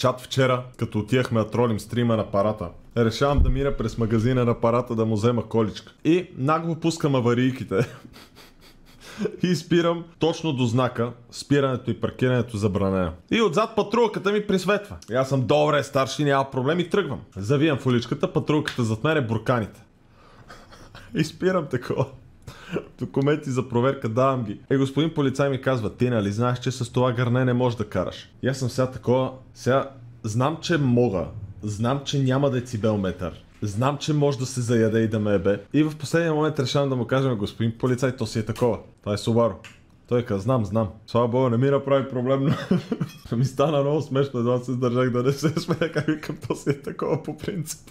чат вчера, като отивахме да тролим стрима на парата. Е, решавам да мина през магазина на парата да му взема количка. И нагло пускам аварийките. и спирам точно до знака спирането и паркирането забранено. И отзад патрулката ми присветва. И аз съм добре, старши, няма проблем и тръгвам. Завивам в уличката, патрулката зад мен е бурканите. и спирам такова документи за проверка, давам ги. Е, господин полицай ми казва, ти нали знаеш, че с това гърне не можеш да караш. И аз съм сега такова, сега знам, че мога, знам, че няма децибел метър. Знам, че може да се заяде и да ме ебе. И в последния момент решавам да му кажа, господин полицай, то си е такова. Това е Субаро. Той каза, знам, знам. Слава Бога, не ми направи проблем, но ми стана много смешно, едва се сдържах да не се смея, как викам, то си е такова по принцип.